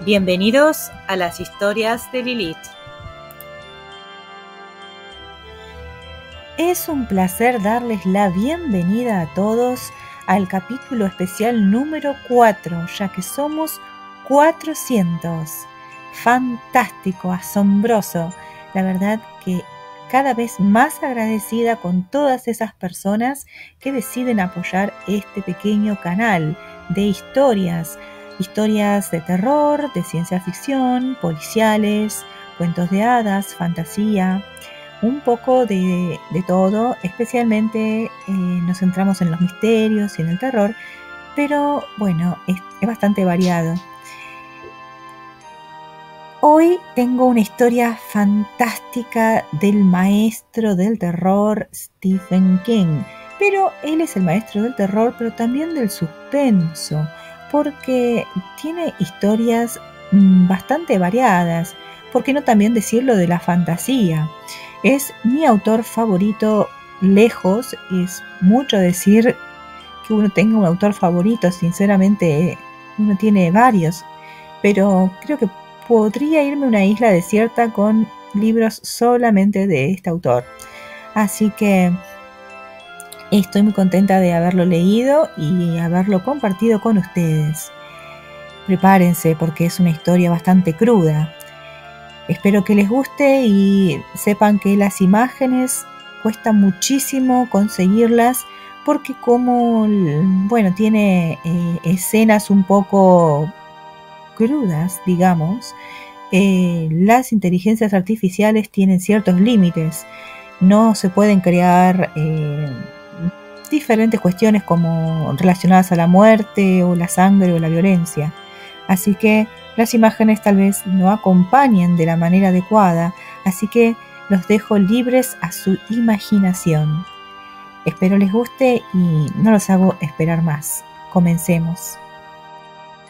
Bienvenidos a las historias de Lilith. Es un placer darles la bienvenida a todos al capítulo especial número 4, ya que somos 400. Fantástico, asombroso. La verdad que cada vez más agradecida con todas esas personas que deciden apoyar este pequeño canal de historias, historias de terror, de ciencia ficción, policiales, cuentos de hadas, fantasía, un poco de, todo, especialmente eh, nos centramos en los misterios y en el terror, pero bueno, es bastante variado. Hoy tengo una historia fantástica del maestro del terror Stephen King, pero él es el maestro del terror, pero también del suspenso porque tiene historias mm, bastante variadas, ¿por qué no también decirlo de la fantasía? Es mi autor favorito lejos, es mucho decir que uno tenga un autor favorito, sinceramente uno tiene varios, pero creo que podría irme a una isla desierta con libros solamente de este autor. Así que Estoy muy contenta de haberlo leído y haberlo compartido con ustedes. Prepárense porque es una historia bastante cruda. Espero que les guste y sepan que las imágenes cuesta muchísimo conseguirlas porque como, bueno, tiene eh, escenas un poco crudas, digamos, eh, las inteligencias artificiales tienen ciertos límites. No se pueden crear eh, diferentes cuestiones como relacionadas a la muerte o la sangre o la violencia. Así que las imágenes tal vez no acompañen de la manera adecuada, así que los dejo libres a su imaginación. Espero les guste y no los hago esperar más. Comencemos.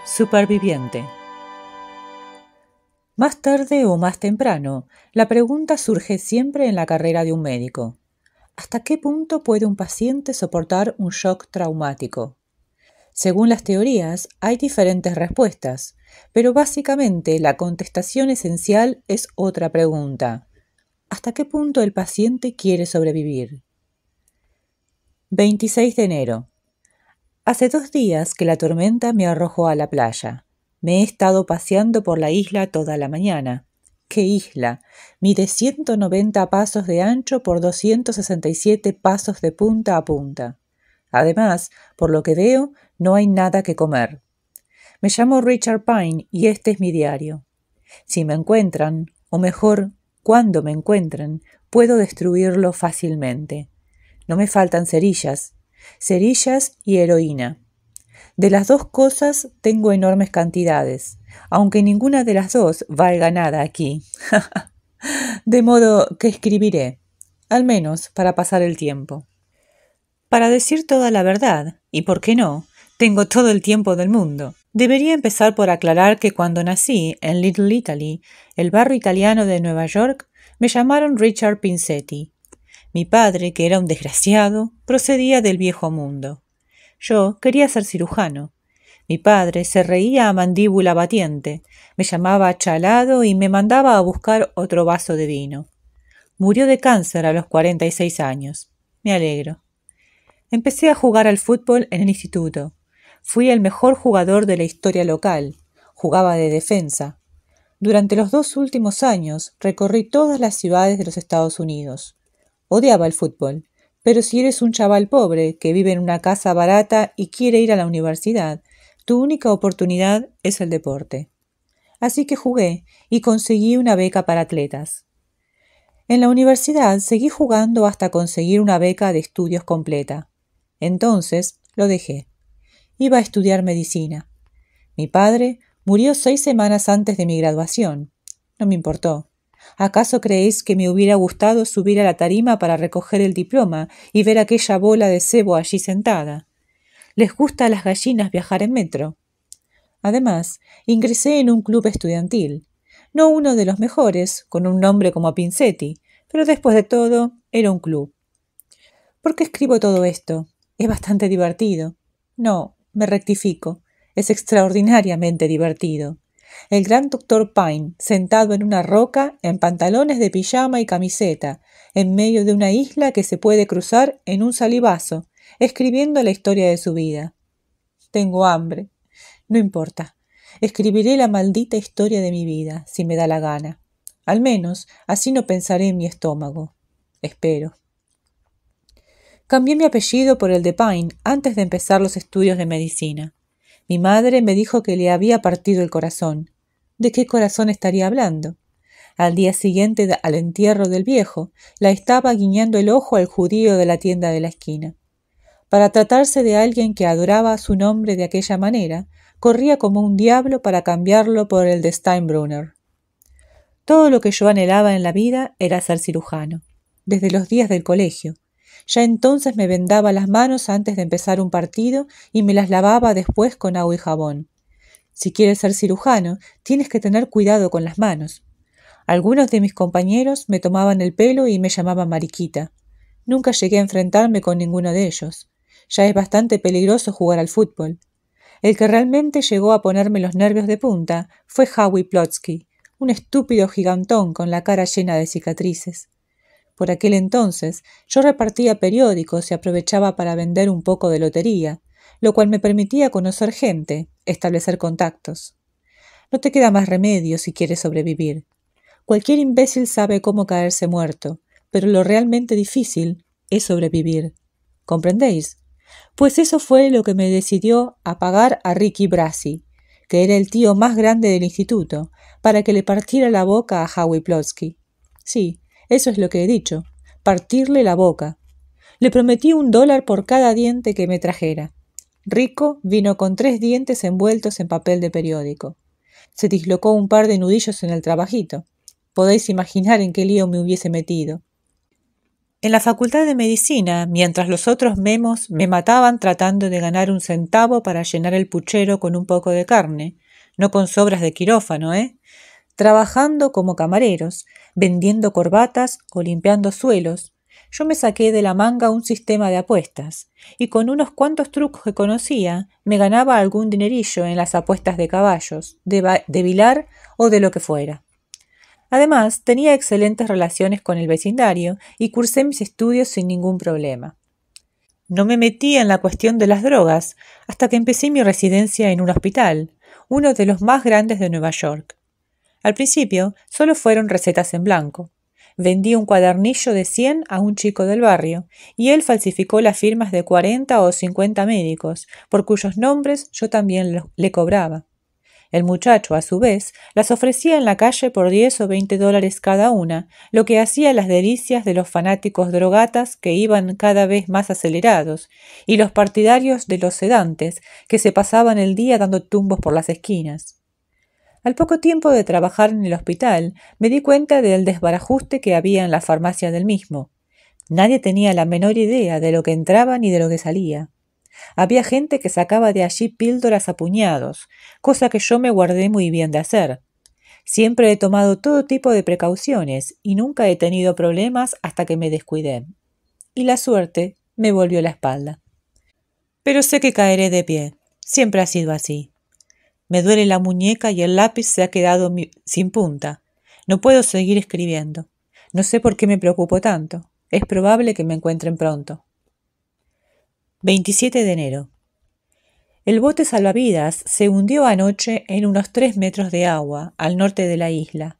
Superviviente. Más tarde o más temprano, la pregunta surge siempre en la carrera de un médico. ¿Hasta qué punto puede un paciente soportar un shock traumático? Según las teorías, hay diferentes respuestas, pero básicamente la contestación esencial es otra pregunta. ¿Hasta qué punto el paciente quiere sobrevivir? 26 de enero. Hace dos días que la tormenta me arrojó a la playa. Me he estado paseando por la isla toda la mañana. ¡Qué isla! Mide 190 pasos de ancho por 267 pasos de punta a punta. Además, por lo que veo, no hay nada que comer. Me llamo Richard Pine y este es mi diario. Si me encuentran, o mejor, cuando me encuentren, puedo destruirlo fácilmente. No me faltan cerillas, cerillas y heroína. De las dos cosas tengo enormes cantidades aunque ninguna de las dos valga nada aquí. de modo que escribiré, al menos para pasar el tiempo. Para decir toda la verdad, y por qué no, tengo todo el tiempo del mundo. Debería empezar por aclarar que cuando nací en Little Italy, el barrio italiano de Nueva York, me llamaron Richard Pincetti. Mi padre, que era un desgraciado, procedía del viejo mundo. Yo quería ser cirujano, mi padre se reía a mandíbula batiente, me llamaba chalado y me mandaba a buscar otro vaso de vino. Murió de cáncer a los 46 años. Me alegro. Empecé a jugar al fútbol en el instituto. Fui el mejor jugador de la historia local. Jugaba de defensa. Durante los dos últimos años recorrí todas las ciudades de los Estados Unidos. Odiaba el fútbol, pero si eres un chaval pobre que vive en una casa barata y quiere ir a la universidad, tu única oportunidad es el deporte. Así que jugué y conseguí una beca para atletas. En la universidad seguí jugando hasta conseguir una beca de estudios completa. Entonces lo dejé. Iba a estudiar medicina. Mi padre murió seis semanas antes de mi graduación. No me importó. ¿Acaso creéis que me hubiera gustado subir a la tarima para recoger el diploma y ver aquella bola de cebo allí sentada? Les gusta a las gallinas viajar en metro. Además, ingresé en un club estudiantil, no uno de los mejores, con un nombre como Pincetti, pero después de todo era un club. ¿Por qué escribo todo esto? Es bastante divertido. No, me rectifico. Es extraordinariamente divertido. El gran doctor Pine, sentado en una roca, en pantalones de pijama y camiseta, en medio de una isla que se puede cruzar en un salivazo, escribiendo la historia de su vida. Tengo hambre. No importa. Escribiré la maldita historia de mi vida, si me da la gana. Al menos así no pensaré en mi estómago. Espero. Cambié mi apellido por el de Pine antes de empezar los estudios de medicina. Mi madre me dijo que le había partido el corazón. ¿De qué corazón estaría hablando? Al día siguiente al entierro del viejo, la estaba guiñando el ojo al judío de la tienda de la esquina. Para tratarse de alguien que adoraba su nombre de aquella manera, corría como un diablo para cambiarlo por el de Steinbrunner. Todo lo que yo anhelaba en la vida era ser cirujano, desde los días del colegio. Ya entonces me vendaba las manos antes de empezar un partido y me las lavaba después con agua y jabón. Si quieres ser cirujano, tienes que tener cuidado con las manos. Algunos de mis compañeros me tomaban el pelo y me llamaban mariquita. Nunca llegué a enfrentarme con ninguno de ellos. Ya es bastante peligroso jugar al fútbol. El que realmente llegó a ponerme los nervios de punta fue Howie Plotsky, un estúpido gigantón con la cara llena de cicatrices. Por aquel entonces yo repartía periódicos y aprovechaba para vender un poco de lotería, lo cual me permitía conocer gente, establecer contactos. No te queda más remedio si quieres sobrevivir. Cualquier imbécil sabe cómo caerse muerto, pero lo realmente difícil es sobrevivir. ¿Comprendéis? pues eso fue lo que me decidió a pagar a Ricky Brasi, que era el tío más grande del instituto, para que le partiera la boca a Howie Plotsky. Sí, eso es lo que he dicho, partirle la boca. Le prometí un dólar por cada diente que me trajera. Rico vino con tres dientes envueltos en papel de periódico. Se dislocó un par de nudillos en el trabajito. Podéis imaginar en qué lío me hubiese metido en la facultad de medicina, mientras los otros memos me mataban tratando de ganar un centavo para llenar el puchero con un poco de carne, no con sobras de quirófano, ¿eh? Trabajando como camareros, vendiendo corbatas o limpiando suelos, yo me saqué de la manga un sistema de apuestas, y con unos cuantos trucos que conocía, me ganaba algún dinerillo en las apuestas de caballos, de, de bilar o de lo que fuera. Además, tenía excelentes relaciones con el vecindario y cursé mis estudios sin ningún problema. No me metí en la cuestión de las drogas hasta que empecé mi residencia en un hospital, uno de los más grandes de Nueva York. Al principio solo fueron recetas en blanco. Vendí un cuadernillo de 100 a un chico del barrio y él falsificó las firmas de 40 o 50 médicos, por cuyos nombres yo también le cobraba. El muchacho, a su vez, las ofrecía en la calle por 10 o 20 dólares cada una, lo que hacía las delicias de los fanáticos drogatas que iban cada vez más acelerados, y los partidarios de los sedantes que se pasaban el día dando tumbos por las esquinas. Al poco tiempo de trabajar en el hospital, me di cuenta del desbarajuste que había en la farmacia del mismo. Nadie tenía la menor idea de lo que entraba ni de lo que salía. Había gente que sacaba de allí píldoras a puñados, cosa que yo me guardé muy bien de hacer. Siempre he tomado todo tipo de precauciones y nunca he tenido problemas hasta que me descuidé. Y la suerte me volvió la espalda. Pero sé que caeré de pie. Siempre ha sido así. Me duele la muñeca y el lápiz se ha quedado sin punta. No puedo seguir escribiendo. No sé por qué me preocupo tanto. Es probable que me encuentren pronto. 27 de enero. El bote salvavidas se hundió anoche en unos tres metros de agua al norte de la isla.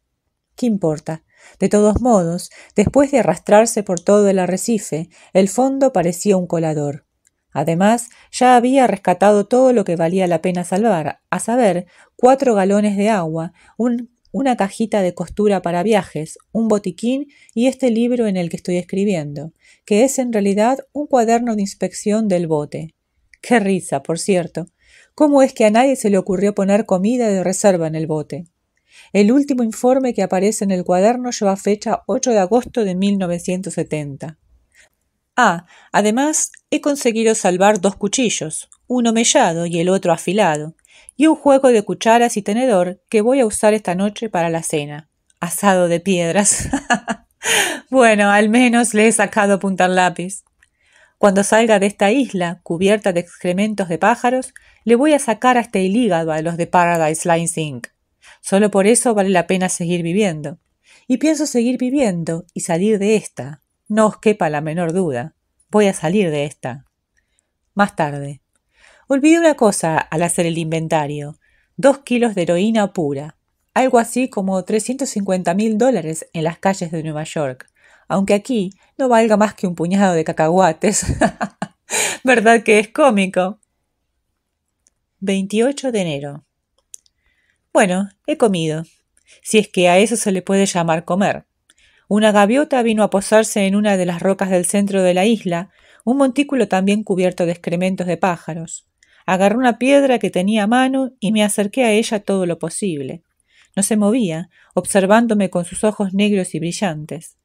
¿Qué importa? De todos modos, después de arrastrarse por todo el arrecife, el fondo parecía un colador. Además, ya había rescatado todo lo que valía la pena salvar, a saber, cuatro galones de agua, un una cajita de costura para viajes, un botiquín y este libro en el que estoy escribiendo, que es en realidad un cuaderno de inspección del bote. Qué risa, por cierto. ¿Cómo es que a nadie se le ocurrió poner comida de reserva en el bote? El último informe que aparece en el cuaderno lleva fecha 8 de agosto de 1970. Ah, además he conseguido salvar dos cuchillos, uno mellado y el otro afilado, y un juego de cucharas y tenedor que voy a usar esta noche para la cena. Asado de piedras. bueno, al menos le he sacado punta al lápiz. Cuando salga de esta isla, cubierta de excrementos de pájaros, le voy a sacar hasta el hígado a los de Paradise Lines Inc. Solo por eso vale la pena seguir viviendo. Y pienso seguir viviendo y salir de esta. No os quepa la menor duda. Voy a salir de esta. Más tarde. Olvidé una cosa al hacer el inventario. Dos kilos de heroína pura. Algo así como 350 mil dólares en las calles de Nueva York. Aunque aquí no valga más que un puñado de cacahuates. ¿Verdad que es cómico? 28 de enero. Bueno, he comido. Si es que a eso se le puede llamar comer. Una gaviota vino a posarse en una de las rocas del centro de la isla, un montículo también cubierto de excrementos de pájaros. Agarré una piedra que tenía a mano y me acerqué a ella todo lo posible. No se movía, observándome con sus ojos negros y brillantes.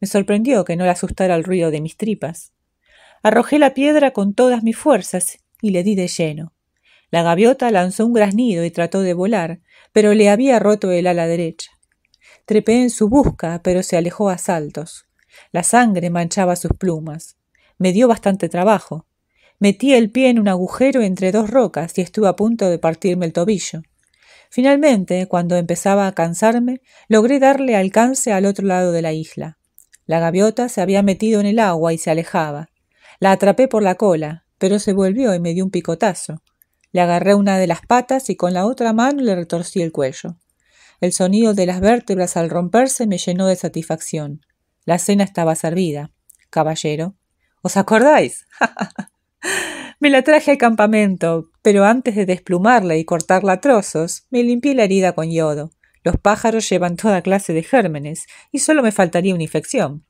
Me sorprendió que no le asustara el ruido de mis tripas. Arrojé la piedra con todas mis fuerzas y le di de lleno. La gaviota lanzó un graznido y trató de volar, pero le había roto el ala derecha. Trepé en su busca, pero se alejó a saltos. La sangre manchaba sus plumas. Me dio bastante trabajo, Metí el pie en un agujero entre dos rocas y estuve a punto de partirme el tobillo. Finalmente, cuando empezaba a cansarme, logré darle alcance al otro lado de la isla. La gaviota se había metido en el agua y se alejaba. La atrapé por la cola, pero se volvió y me dio un picotazo. Le agarré una de las patas y con la otra mano le retorcí el cuello. El sonido de las vértebras al romperse me llenó de satisfacción. La cena estaba servida. Caballero. ¿Os acordáis? Me la traje al campamento, pero antes de desplumarla y cortarla a trozos, me limpié la herida con yodo. Los pájaros llevan toda clase de gérmenes y solo me faltaría una infección.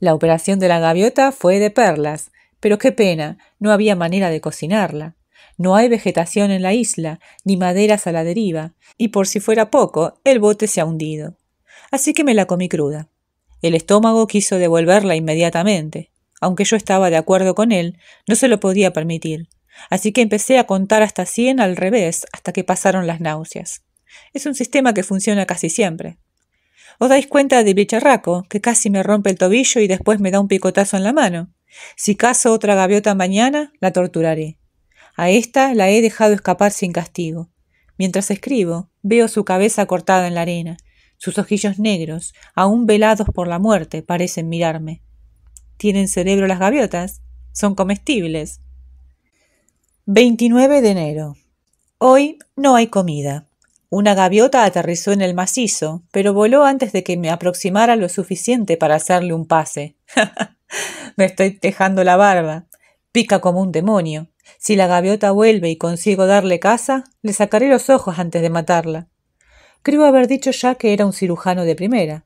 La operación de la gaviota fue de perlas, pero qué pena, no había manera de cocinarla. No hay vegetación en la isla, ni maderas a la deriva, y por si fuera poco, el bote se ha hundido. Así que me la comí cruda. El estómago quiso devolverla inmediatamente, aunque yo estaba de acuerdo con él, no se lo podía permitir. Así que empecé a contar hasta 100 al revés, hasta que pasaron las náuseas. Es un sistema que funciona casi siempre. ¿Os dais cuenta de bicharraco, que casi me rompe el tobillo y después me da un picotazo en la mano? Si caso otra gaviota mañana, la torturaré. A esta la he dejado escapar sin castigo. Mientras escribo, veo su cabeza cortada en la arena. Sus ojillos negros, aún velados por la muerte, parecen mirarme. Tienen cerebro las gaviotas. Son comestibles. 29 de enero. Hoy no hay comida. Una gaviota aterrizó en el macizo, pero voló antes de que me aproximara lo suficiente para hacerle un pase. me estoy tejando la barba. Pica como un demonio. Si la gaviota vuelve y consigo darle caza, le sacaré los ojos antes de matarla. Creo haber dicho ya que era un cirujano de primera.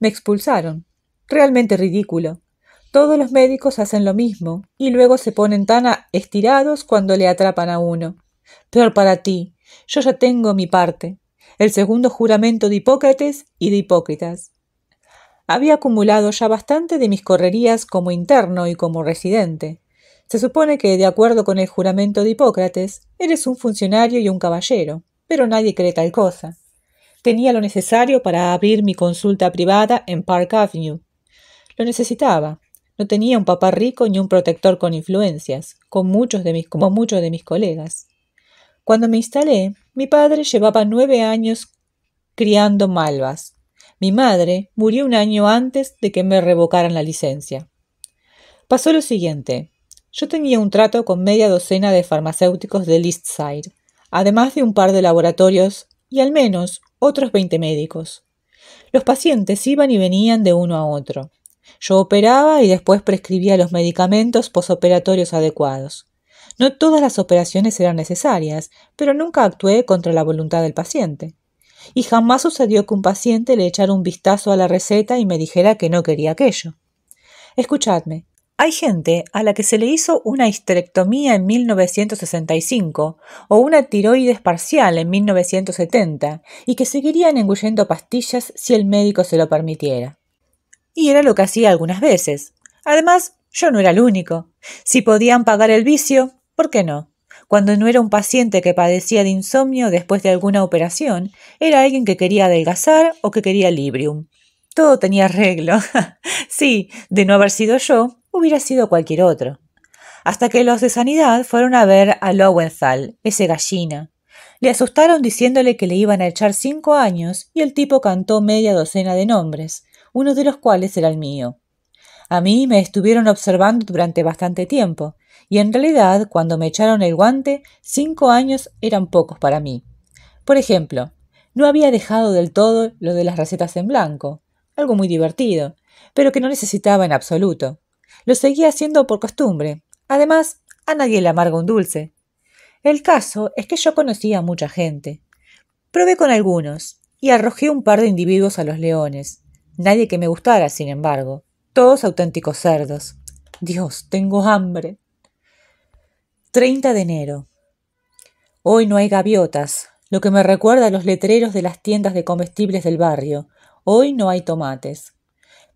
Me expulsaron. Realmente ridículo. Todos los médicos hacen lo mismo y luego se ponen tan estirados cuando le atrapan a uno. Peor para ti, yo ya tengo mi parte, el segundo juramento de Hipócrates y de Hipócritas. Había acumulado ya bastante de mis correrías como interno y como residente. Se supone que, de acuerdo con el juramento de Hipócrates, eres un funcionario y un caballero, pero nadie cree tal cosa. Tenía lo necesario para abrir mi consulta privada en Park Avenue. Lo necesitaba, no tenía un papá rico ni un protector con influencias, muchos de mis, como muchos de mis colegas. Cuando me instalé, mi padre llevaba nueve años criando malvas. Mi madre murió un año antes de que me revocaran la licencia. Pasó lo siguiente. Yo tenía un trato con media docena de farmacéuticos de Eastside, además de un par de laboratorios y al menos otros 20 médicos. Los pacientes iban y venían de uno a otro. Yo operaba y después prescribía los medicamentos posoperatorios adecuados. No todas las operaciones eran necesarias, pero nunca actué contra la voluntad del paciente. Y jamás sucedió que un paciente le echara un vistazo a la receta y me dijera que no quería aquello. Escuchadme, hay gente a la que se le hizo una histerectomía en 1965 o una tiroides parcial en 1970 y que seguirían engullendo pastillas si el médico se lo permitiera y era lo que hacía algunas veces. Además, yo no era el único. Si podían pagar el vicio, ¿por qué no? Cuando no era un paciente que padecía de insomnio después de alguna operación, era alguien que quería adelgazar o que quería librium. Todo tenía arreglo. sí, de no haber sido yo, hubiera sido cualquier otro. Hasta que los de sanidad fueron a ver a Lowenthal, ese gallina. Le asustaron diciéndole que le iban a echar cinco años y el tipo cantó media docena de nombres uno de los cuales era el mío. A mí me estuvieron observando durante bastante tiempo, y en realidad cuando me echaron el guante, cinco años eran pocos para mí. Por ejemplo, no había dejado del todo lo de las recetas en blanco, algo muy divertido, pero que no necesitaba en absoluto. Lo seguía haciendo por costumbre. Además, a nadie le amarga un dulce. El caso es que yo conocía a mucha gente. Probé con algunos y arrojé un par de individuos a los leones. Nadie que me gustara, sin embargo. Todos auténticos cerdos. Dios, tengo hambre. 30 de enero. Hoy no hay gaviotas, lo que me recuerda a los letreros de las tiendas de comestibles del barrio. Hoy no hay tomates.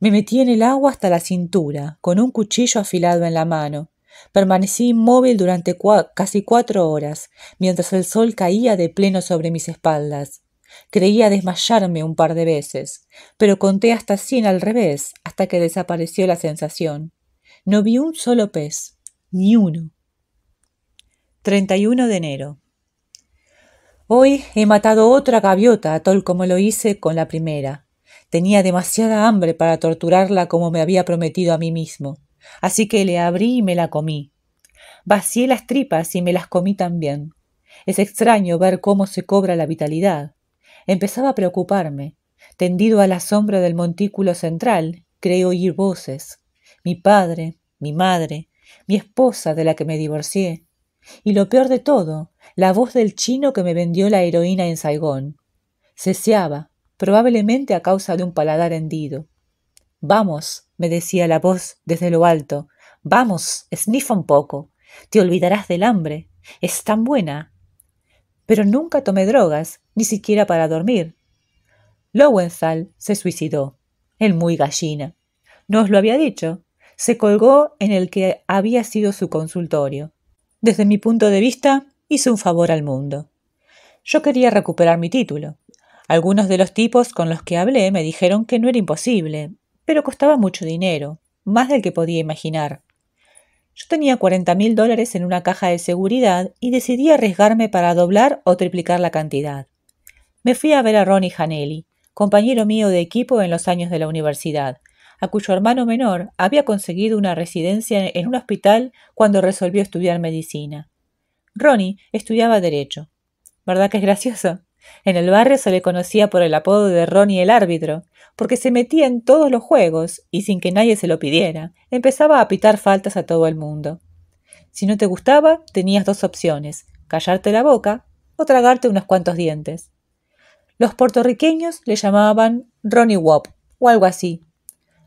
Me metí en el agua hasta la cintura, con un cuchillo afilado en la mano. Permanecí inmóvil durante casi cuatro horas, mientras el sol caía de pleno sobre mis espaldas. Creía desmayarme un par de veces, pero conté hasta cien al revés, hasta que desapareció la sensación. No vi un solo pez, ni uno. 31 de enero. Hoy he matado otra gaviota, tal como lo hice con la primera. Tenía demasiada hambre para torturarla como me había prometido a mí mismo, así que le abrí y me la comí. Vacié las tripas y me las comí también. Es extraño ver cómo se cobra la vitalidad. Empezaba a preocuparme. Tendido a la sombra del montículo central, creí oír voces. Mi padre, mi madre, mi esposa de la que me divorcié. Y lo peor de todo, la voz del chino que me vendió la heroína en Saigón. Ceseaba, probablemente a causa de un paladar hendido. Vamos, me decía la voz desde lo alto. Vamos, snifa un poco. Te olvidarás del hambre. Es tan buena pero nunca tomé drogas, ni siquiera para dormir. Lowenthal se suicidó. El muy gallina. No os lo había dicho. Se colgó en el que había sido su consultorio. Desde mi punto de vista, hizo un favor al mundo. Yo quería recuperar mi título. Algunos de los tipos con los que hablé me dijeron que no era imposible, pero costaba mucho dinero, más del que podía imaginar. Yo tenía cuarenta mil dólares en una caja de seguridad y decidí arriesgarme para doblar o triplicar la cantidad. Me fui a ver a Ronnie Janelli, compañero mío de equipo en los años de la universidad, a cuyo hermano menor había conseguido una residencia en un hospital cuando resolvió estudiar medicina. Ronnie estudiaba derecho. ¿Verdad que es gracioso? En el barrio se le conocía por el apodo de Ronnie el árbitro, porque se metía en todos los juegos y sin que nadie se lo pidiera, empezaba a pitar faltas a todo el mundo. Si no te gustaba, tenías dos opciones, callarte la boca o tragarte unos cuantos dientes. Los puertorriqueños le llamaban Ronnie Wop o algo así.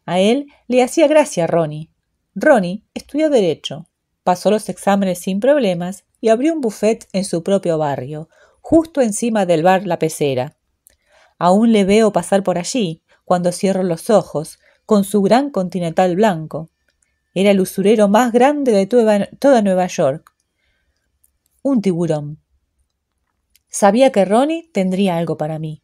A él le hacía gracia Ronnie. Ronnie estudió derecho, pasó los exámenes sin problemas y abrió un buffet en su propio barrio, justo encima del bar La Pecera. Aún le veo pasar por allí, cuando cierro los ojos, con su gran continental blanco. Era el usurero más grande de toda Nueva York. Un tiburón. Sabía que Ronnie tendría algo para mí.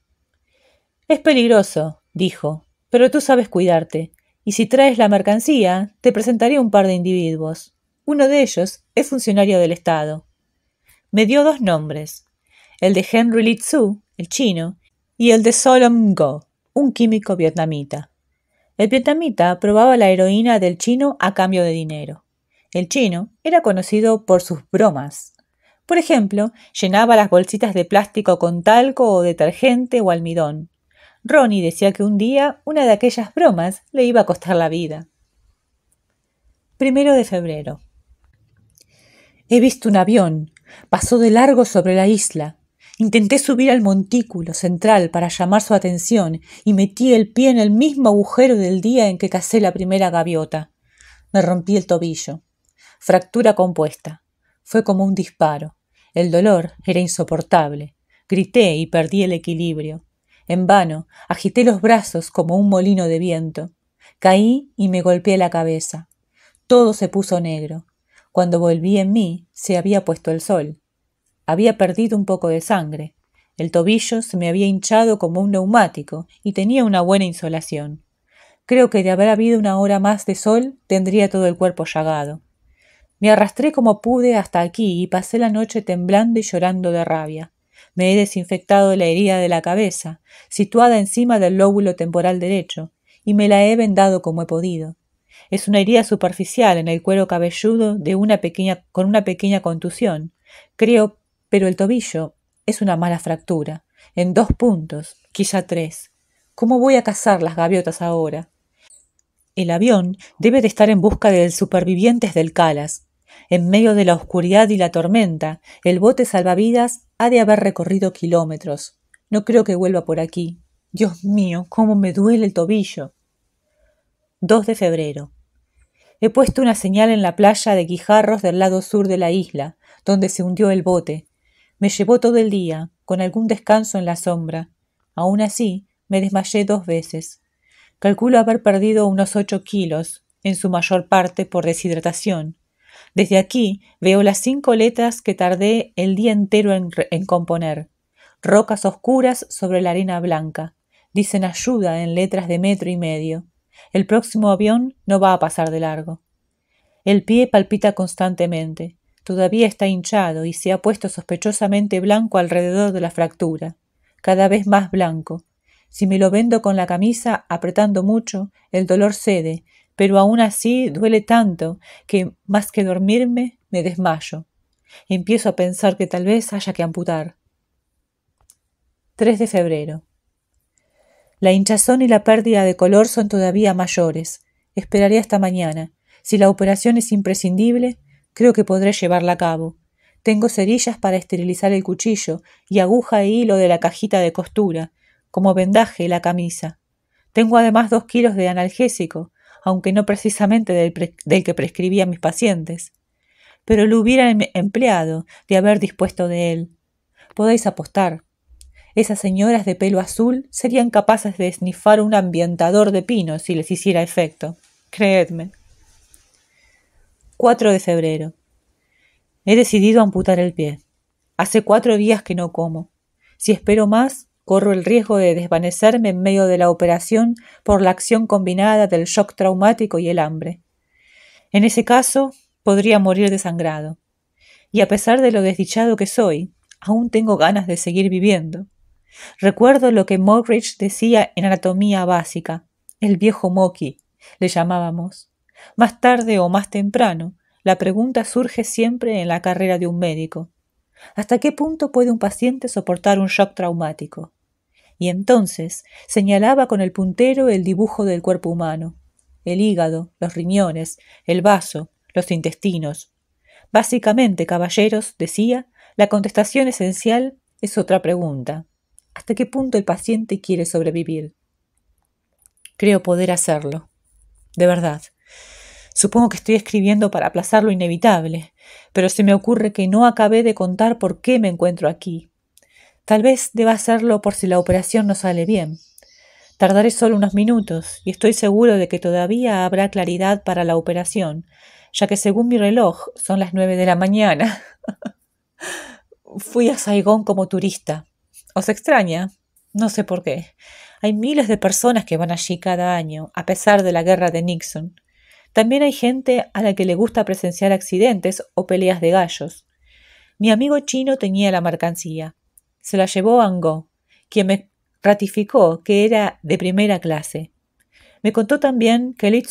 Es peligroso, dijo, pero tú sabes cuidarte, y si traes la mercancía, te presentaré un par de individuos. Uno de ellos es funcionario del Estado. Me dio dos nombres, el de Henry Li Tzu, el chino, y el de Solom Go, un químico vietnamita. El vietnamita probaba la heroína del chino a cambio de dinero. El chino era conocido por sus bromas. Por ejemplo, llenaba las bolsitas de plástico con talco o detergente o almidón. Ronnie decía que un día una de aquellas bromas le iba a costar la vida. Primero de febrero. He visto un avión. Pasó de largo sobre la isla. Intenté subir al montículo central para llamar su atención y metí el pie en el mismo agujero del día en que casé la primera gaviota. Me rompí el tobillo. Fractura compuesta. Fue como un disparo. El dolor era insoportable. Grité y perdí el equilibrio. En vano, agité los brazos como un molino de viento. Caí y me golpeé la cabeza. Todo se puso negro. Cuando volví en mí, se había puesto el sol. Había perdido un poco de sangre. El tobillo se me había hinchado como un neumático y tenía una buena insolación. Creo que de haber habido una hora más de sol tendría todo el cuerpo llagado. Me arrastré como pude hasta aquí y pasé la noche temblando y llorando de rabia. Me he desinfectado la herida de la cabeza, situada encima del lóbulo temporal derecho, y me la he vendado como he podido. Es una herida superficial en el cuero cabelludo de una pequeña, con una pequeña contusión. Creo pero el tobillo es una mala fractura, en dos puntos, quizá tres. ¿Cómo voy a cazar las gaviotas ahora? El avión debe de estar en busca de supervivientes del Calas. En medio de la oscuridad y la tormenta, el bote salvavidas ha de haber recorrido kilómetros. No creo que vuelva por aquí. Dios mío, cómo me duele el tobillo. 2 de febrero. He puesto una señal en la playa de Guijarros del lado sur de la isla, donde se hundió el bote, me llevó todo el día, con algún descanso en la sombra. Aún así, me desmayé dos veces. Calculo haber perdido unos ocho kilos, en su mayor parte por deshidratación. Desde aquí veo las cinco letras que tardé el día entero en, componer. Rocas oscuras sobre la arena blanca. Dicen ayuda en letras de metro y medio. El próximo avión no va a pasar de largo. El pie palpita constantemente. Todavía está hinchado y se ha puesto sospechosamente blanco alrededor de la fractura, cada vez más blanco. Si me lo vendo con la camisa apretando mucho, el dolor cede, pero aún así duele tanto que, más que dormirme, me desmayo. Empiezo a pensar que tal vez haya que amputar. 3 de febrero. La hinchazón y la pérdida de color son todavía mayores. Esperaré hasta mañana. Si la operación es imprescindible, Creo que podré llevarla a cabo. Tengo cerillas para esterilizar el cuchillo y aguja e hilo de la cajita de costura, como vendaje y la camisa. Tengo además dos kilos de analgésico, aunque no precisamente del, que prescribía a mis pacientes. Pero lo hubiera em-, empleado de haber dispuesto de él. Podéis apostar. Esas señoras de pelo azul serían capaces de esnifar un ambientador de pino si les hiciera efecto. Creedme. 4 de febrero. He decidido amputar el pie. Hace cuatro días que no como. Si espero más, corro el riesgo de desvanecerme en medio de la operación por la acción combinada del shock traumático y el hambre. En ese caso, podría morir desangrado. Y a pesar de lo desdichado que soy, aún tengo ganas de seguir viviendo. Recuerdo lo que Mogridge decía en Anatomía Básica, el viejo Moki, le llamábamos. Más tarde o más temprano, la pregunta surge siempre en la carrera de un médico. ¿Hasta qué punto puede un paciente soportar un shock traumático? Y entonces señalaba con el puntero el dibujo del cuerpo humano, el hígado, los riñones, el vaso, los intestinos. Básicamente, caballeros, decía, la contestación esencial es otra pregunta. ¿Hasta qué punto el paciente quiere sobrevivir? Creo poder hacerlo. De verdad, Supongo que estoy escribiendo para aplazar lo inevitable, pero se me ocurre que no acabé de contar por qué me encuentro aquí. Tal vez deba hacerlo por si la operación no sale bien. Tardaré solo unos minutos y estoy seguro de que todavía habrá claridad para la operación, ya que según mi reloj son las nueve de la mañana. Fui a Saigón como turista. ¿Os extraña? No sé por qué. Hay miles de personas que van allí cada año, a pesar de la guerra de Nixon. También hay gente a la que le gusta presenciar accidentes o peleas de gallos. Mi amigo chino tenía la mercancía. Se la llevó a Angó, quien me ratificó que era de primera clase. Me contó también que Li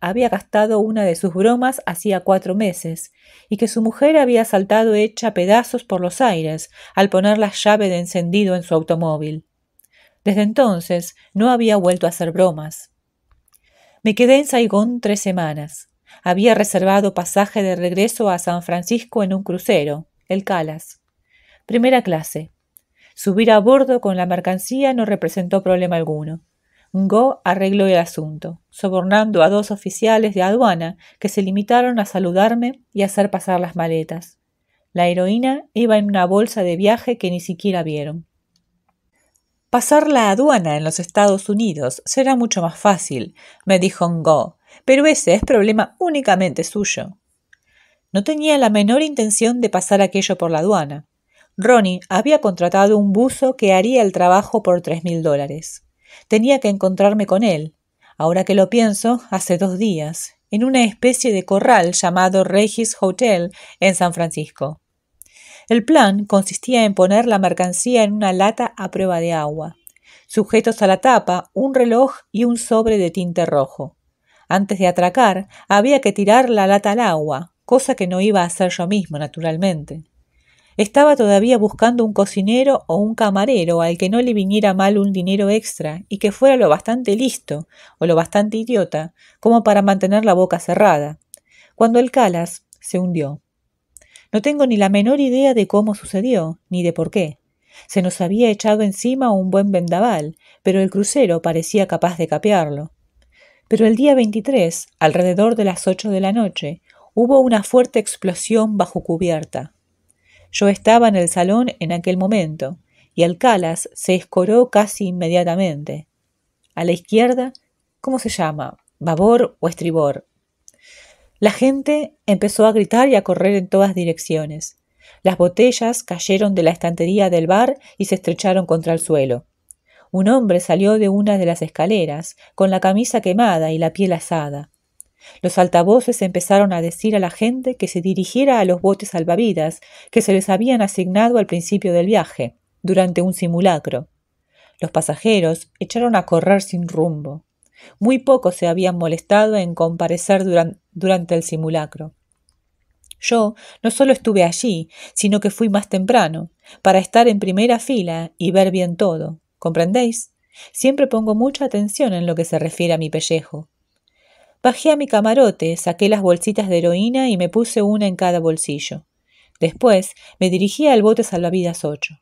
había gastado una de sus bromas hacía cuatro meses y que su mujer había saltado hecha pedazos por los aires al poner la llave de encendido en su automóvil. Desde entonces no había vuelto a hacer bromas. Me quedé en Saigón tres semanas. Había reservado pasaje de regreso a San Francisco en un crucero, el Calas. Primera clase. Subir a bordo con la mercancía no representó problema alguno. Ngo arregló el asunto, sobornando a dos oficiales de aduana que se limitaron a saludarme y hacer pasar las maletas. La heroína iba en una bolsa de viaje que ni siquiera vieron. Pasar la aduana en los Estados Unidos será mucho más fácil, me dijo Ngo, pero ese es problema únicamente suyo. No tenía la menor intención de pasar aquello por la aduana. Ronnie había contratado un buzo que haría el trabajo por tres mil dólares. Tenía que encontrarme con él. Ahora que lo pienso, hace dos días, en una especie de corral llamado Regis Hotel en San Francisco. El plan consistía en poner la mercancía en una lata a prueba de agua, sujetos a la tapa un reloj y un sobre de tinte rojo. Antes de atracar, había que tirar la lata al agua, cosa que no iba a hacer yo mismo, naturalmente. Estaba todavía buscando un cocinero o un camarero al que no le viniera mal un dinero extra y que fuera lo bastante listo o lo bastante idiota como para mantener la boca cerrada, cuando el calas se hundió. No tengo ni la menor idea de cómo sucedió, ni de por qué. Se nos había echado encima un buen vendaval, pero el crucero parecía capaz de capearlo. Pero el día 23, alrededor de las 8 de la noche, hubo una fuerte explosión bajo cubierta. Yo estaba en el salón en aquel momento, y Alcalas se escoró casi inmediatamente. A la izquierda, ¿cómo se llama? ¿Babor o estribor? La gente empezó a gritar y a correr en todas direcciones. Las botellas cayeron de la estantería del bar y se estrecharon contra el suelo. Un hombre salió de una de las escaleras, con la camisa quemada y la piel asada. Los altavoces empezaron a decir a la gente que se dirigiera a los botes salvavidas que se les habían asignado al principio del viaje, durante un simulacro. Los pasajeros echaron a correr sin rumbo. Muy pocos se habían molestado en comparecer durante durante el simulacro. Yo no solo estuve allí, sino que fui más temprano, para estar en primera fila y ver bien todo. ¿Comprendéis? Siempre pongo mucha atención en lo que se refiere a mi pellejo. Bajé a mi camarote, saqué las bolsitas de heroína y me puse una en cada bolsillo. Después me dirigí al bote salvavidas 8.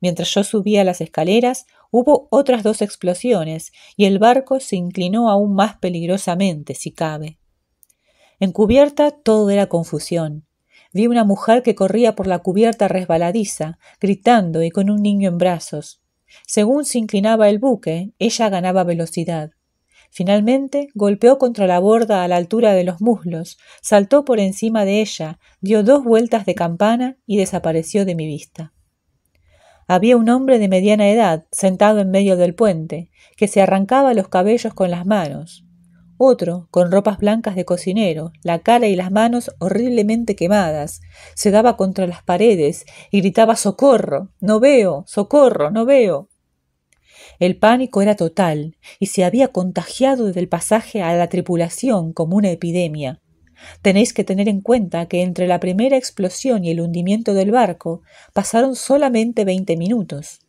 Mientras yo subía las escaleras, hubo otras dos explosiones y el barco se inclinó aún más peligrosamente, si cabe. En cubierta todo era confusión. Vi una mujer que corría por la cubierta resbaladiza, gritando y con un niño en brazos. Según se inclinaba el buque, ella ganaba velocidad. Finalmente golpeó contra la borda a la altura de los muslos, saltó por encima de ella, dio dos vueltas de campana y desapareció de mi vista. Había un hombre de mediana edad, sentado en medio del puente, que se arrancaba los cabellos con las manos. Otro, con ropas blancas de cocinero, la cara y las manos horriblemente quemadas, se daba contra las paredes y gritaba Socorro, no veo, socorro, no veo. El pánico era total y se había contagiado desde el pasaje a la tripulación como una epidemia. Tenéis que tener en cuenta que entre la primera explosión y el hundimiento del barco pasaron solamente veinte minutos.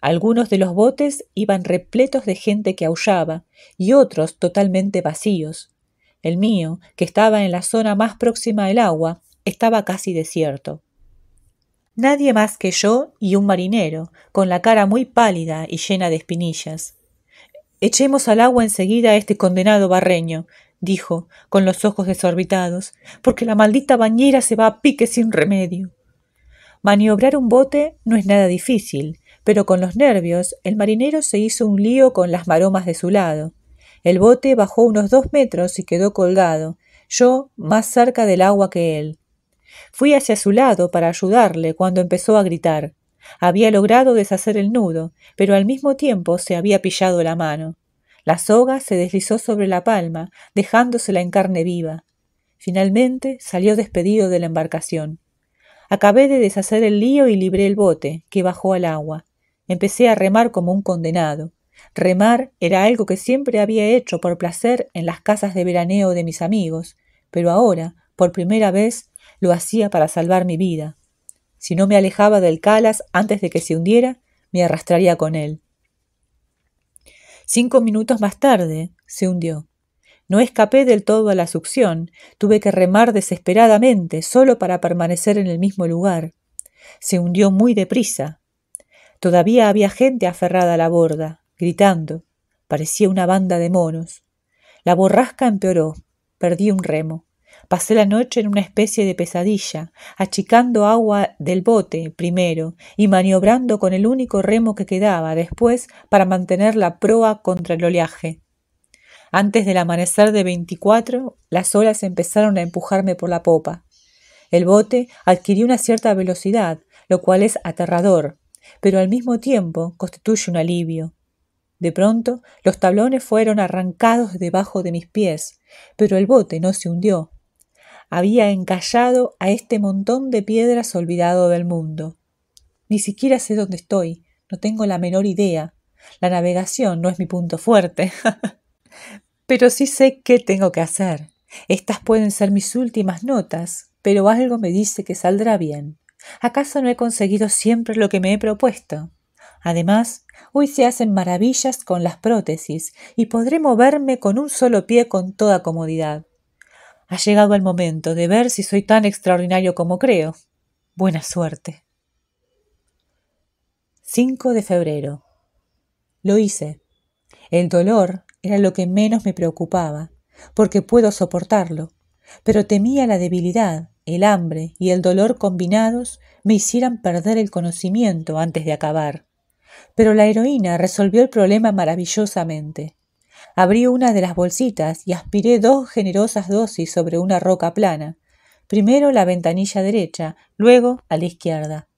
Algunos de los botes iban repletos de gente que aullaba y otros totalmente vacíos. El mío, que estaba en la zona más próxima al agua, estaba casi desierto. Nadie más que yo y un marinero, con la cara muy pálida y llena de espinillas. Echemos al agua enseguida a este condenado barreño, dijo, con los ojos desorbitados, porque la maldita bañera se va a pique sin remedio. Maniobrar un bote no es nada difícil, pero con los nervios el marinero se hizo un lío con las maromas de su lado. El bote bajó unos dos metros y quedó colgado, yo más cerca del agua que él. Fui hacia su lado para ayudarle cuando empezó a gritar. Había logrado deshacer el nudo, pero al mismo tiempo se había pillado la mano. La soga se deslizó sobre la palma, dejándosela en carne viva. Finalmente salió despedido de la embarcación. Acabé de deshacer el lío y libré el bote, que bajó al agua. Empecé a remar como un condenado. Remar era algo que siempre había hecho por placer en las casas de veraneo de mis amigos, pero ahora, por primera vez, lo hacía para salvar mi vida. Si no me alejaba del calas antes de que se hundiera, me arrastraría con él. Cinco minutos más tarde, se hundió. No escapé del todo a la succión, tuve que remar desesperadamente, solo para permanecer en el mismo lugar. Se hundió muy deprisa, Todavía había gente aferrada a la borda, gritando. Parecía una banda de monos. La borrasca empeoró. Perdí un remo. Pasé la noche en una especie de pesadilla, achicando agua del bote primero y maniobrando con el único remo que quedaba después para mantener la proa contra el oleaje. Antes del amanecer de 24, las olas empezaron a empujarme por la popa. El bote adquirió una cierta velocidad, lo cual es aterrador, pero al mismo tiempo constituye un alivio. De pronto, los tablones fueron arrancados debajo de mis pies, pero el bote no se hundió. Había encallado a este montón de piedras olvidado del mundo. Ni siquiera sé dónde estoy, no tengo la menor idea. La navegación no es mi punto fuerte. pero sí sé qué tengo que hacer. Estas pueden ser mis últimas notas, pero algo me dice que saldrá bien. ¿Acaso no he conseguido siempre lo que me he propuesto? Además, hoy se hacen maravillas con las prótesis y podré moverme con un solo pie con toda comodidad. Ha llegado el momento de ver si soy tan extraordinario como creo. Buena suerte. 5 de febrero. Lo hice. El dolor era lo que menos me preocupaba, porque puedo soportarlo, pero temía la debilidad el hambre y el dolor combinados me hicieran perder el conocimiento antes de acabar. Pero la heroína resolvió el problema maravillosamente. Abrí una de las bolsitas y aspiré dos generosas dosis sobre una roca plana, primero la ventanilla derecha, luego a la izquierda.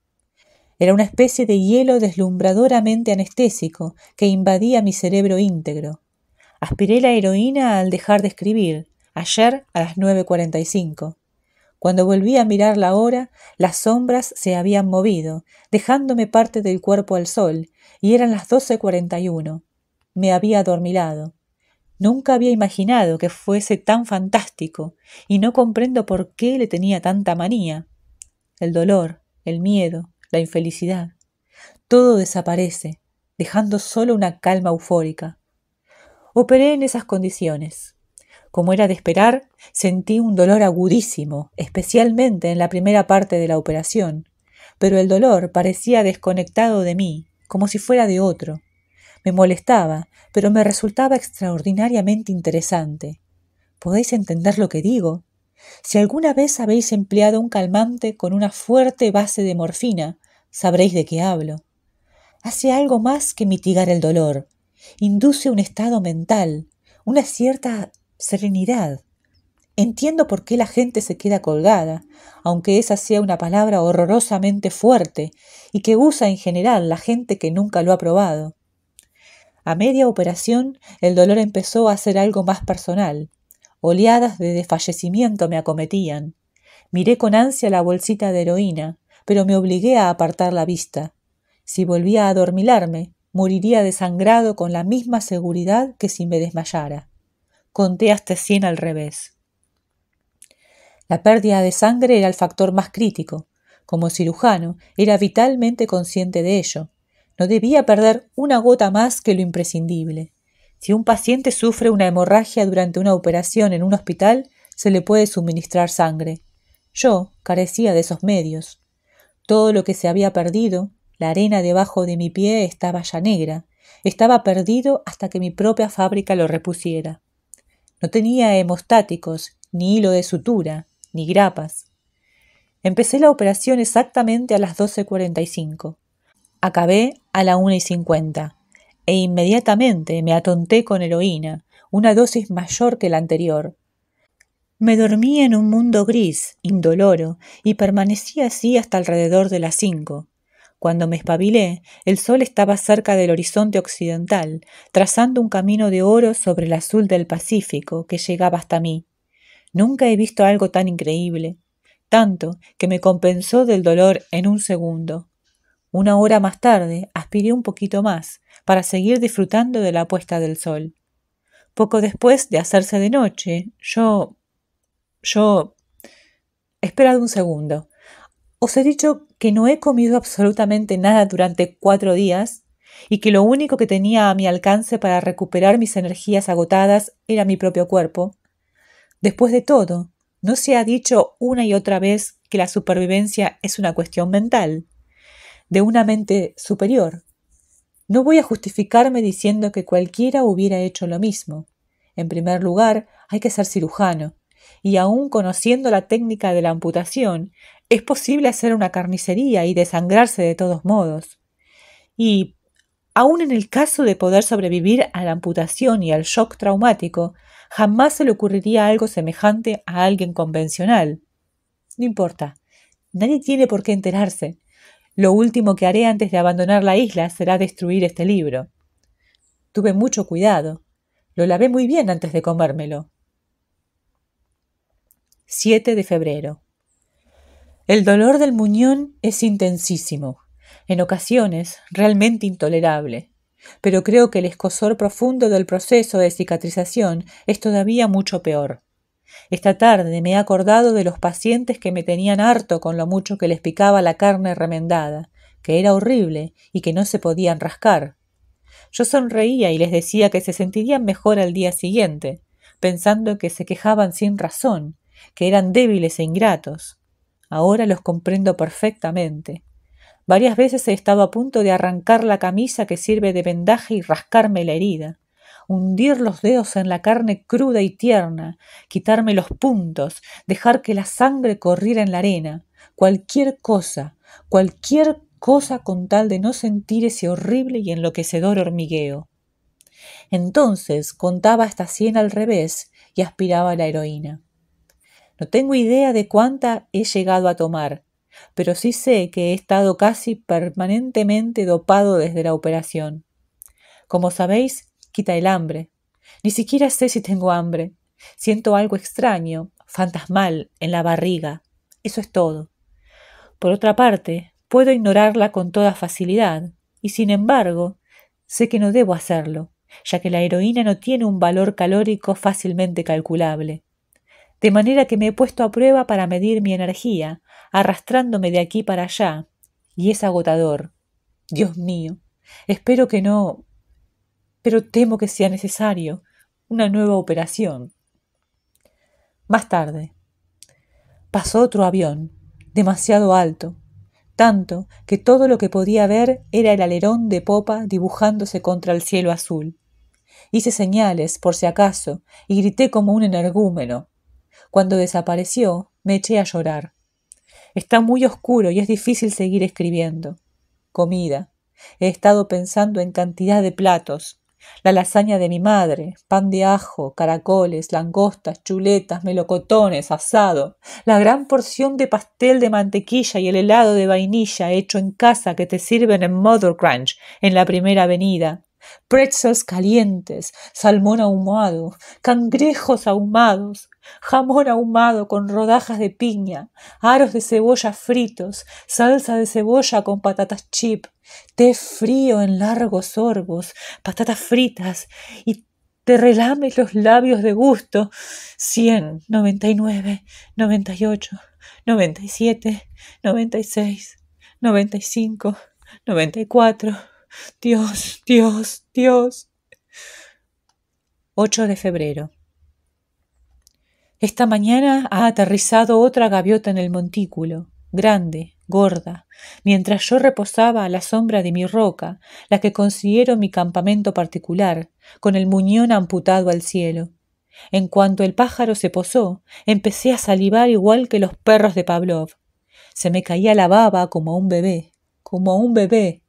Era una especie de hielo deslumbradoramente anestésico que invadía mi cerebro íntegro. Aspiré la heroína al dejar de escribir, ayer a las 9.45. Cuando volví a mirar la hora, las sombras se habían movido, dejándome parte del cuerpo al sol, y eran las doce cuarenta y uno. Me había adormilado. Nunca había imaginado que fuese tan fantástico, y no comprendo por qué le tenía tanta manía. El dolor, el miedo, la infelicidad. Todo desaparece, dejando solo una calma eufórica. Operé en esas condiciones. Como era de esperar, sentí un dolor agudísimo, especialmente en la primera parte de la operación, pero el dolor parecía desconectado de mí, como si fuera de otro. Me molestaba, pero me resultaba extraordinariamente interesante. ¿Podéis entender lo que digo? Si alguna vez habéis empleado un calmante con una fuerte base de morfina, sabréis de qué hablo. Hace algo más que mitigar el dolor. Induce un estado mental, una cierta serenidad. Entiendo por qué la gente se queda colgada, aunque esa sea una palabra horrorosamente fuerte y que usa en general la gente que nunca lo ha probado. A media operación, el dolor empezó a ser algo más personal. Oleadas de desfallecimiento me acometían. Miré con ansia la bolsita de heroína, pero me obligué a apartar la vista. Si volvía a adormilarme, moriría desangrado con la misma seguridad que si me desmayara conté hasta 100 al revés. La pérdida de sangre era el factor más crítico. Como cirujano, era vitalmente consciente de ello. No debía perder una gota más que lo imprescindible. Si un paciente sufre una hemorragia durante una operación en un hospital, se le puede suministrar sangre. Yo carecía de esos medios. Todo lo que se había perdido, la arena debajo de mi pie estaba ya negra. Estaba perdido hasta que mi propia fábrica lo repusiera. No tenía hemostáticos, ni hilo de sutura, ni grapas. Empecé la operación exactamente a las 12.45. Acabé a la 1.50 e inmediatamente me atonté con heroína, una dosis mayor que la anterior. Me dormí en un mundo gris, indoloro, y permanecí así hasta alrededor de las cinco. Cuando me espabilé, el sol estaba cerca del horizonte occidental, trazando un camino de oro sobre el azul del Pacífico que llegaba hasta mí. Nunca he visto algo tan increíble, tanto que me compensó del dolor en un segundo. Una hora más tarde aspiré un poquito más para seguir disfrutando de la puesta del sol. Poco después de hacerse de noche, yo... yo... Esperad un segundo. Os he dicho que no he comido absolutamente nada durante cuatro días y que lo único que tenía a mi alcance para recuperar mis energías agotadas era mi propio cuerpo. Después de todo, ¿no se ha dicho una y otra vez que la supervivencia es una cuestión mental, de una mente superior? No voy a justificarme diciendo que cualquiera hubiera hecho lo mismo. En primer lugar, hay que ser cirujano, y aún conociendo la técnica de la amputación, es posible hacer una carnicería y desangrarse de todos modos. Y, aun en el caso de poder sobrevivir a la amputación y al shock traumático, jamás se le ocurriría algo semejante a alguien convencional. No importa, nadie tiene por qué enterarse. Lo último que haré antes de abandonar la isla será destruir este libro. Tuve mucho cuidado. Lo lavé muy bien antes de comérmelo. 7 de febrero. El dolor del muñón es intensísimo, en ocasiones realmente intolerable, pero creo que el escosor profundo del proceso de cicatrización es todavía mucho peor. Esta tarde me he acordado de los pacientes que me tenían harto con lo mucho que les picaba la carne remendada, que era horrible y que no se podían rascar. Yo sonreía y les decía que se sentirían mejor al día siguiente, pensando que se quejaban sin razón, que eran débiles e ingratos, Ahora los comprendo perfectamente. Varias veces he estado a punto de arrancar la camisa que sirve de vendaje y rascarme la herida, hundir los dedos en la carne cruda y tierna, quitarme los puntos, dejar que la sangre corriera en la arena, cualquier cosa, cualquier cosa con tal de no sentir ese horrible y enloquecedor hormigueo. Entonces contaba esta cien al revés y aspiraba a la heroína. No tengo idea de cuánta he llegado a tomar, pero sí sé que he estado casi permanentemente dopado desde la operación. Como sabéis, quita el hambre. Ni siquiera sé si tengo hambre. Siento algo extraño, fantasmal, en la barriga. Eso es todo. Por otra parte, puedo ignorarla con toda facilidad, y sin embargo, sé que no debo hacerlo, ya que la heroína no tiene un valor calórico fácilmente calculable de manera que me he puesto a prueba para medir mi energía, arrastrándome de aquí para allá, y es agotador. Dios mío, espero que no. pero temo que sea necesario una nueva operación. Más tarde. Pasó otro avión, demasiado alto, tanto que todo lo que podía ver era el alerón de popa dibujándose contra el cielo azul. Hice señales, por si acaso, y grité como un energúmeno. Cuando desapareció, me eché a llorar. Está muy oscuro y es difícil seguir escribiendo. Comida. He estado pensando en cantidad de platos. La lasaña de mi madre, pan de ajo, caracoles, langostas, chuletas, melocotones, asado, la gran porción de pastel de mantequilla y el helado de vainilla hecho en casa que te sirven en Mother Crunch, en la primera avenida, pretzels calientes, salmón ahumado, cangrejos ahumados, jamón ahumado con rodajas de piña, aros de cebolla fritos, salsa de cebolla con patatas chip, té frío en largos sorbos, patatas fritas y te relames los labios de gusto. Cien, noventa noventa y y nueve, seis, noventa y cinco, noventa y cuatro. Dios, Dios, Dios. 8 de febrero. Esta mañana ha aterrizado otra gaviota en el montículo, grande, gorda, mientras yo reposaba a la sombra de mi roca, la que considero mi campamento particular, con el muñón amputado al cielo. En cuanto el pájaro se posó, empecé a salivar igual que los perros de Pavlov. Se me caía la baba como a un bebé, como a un bebé,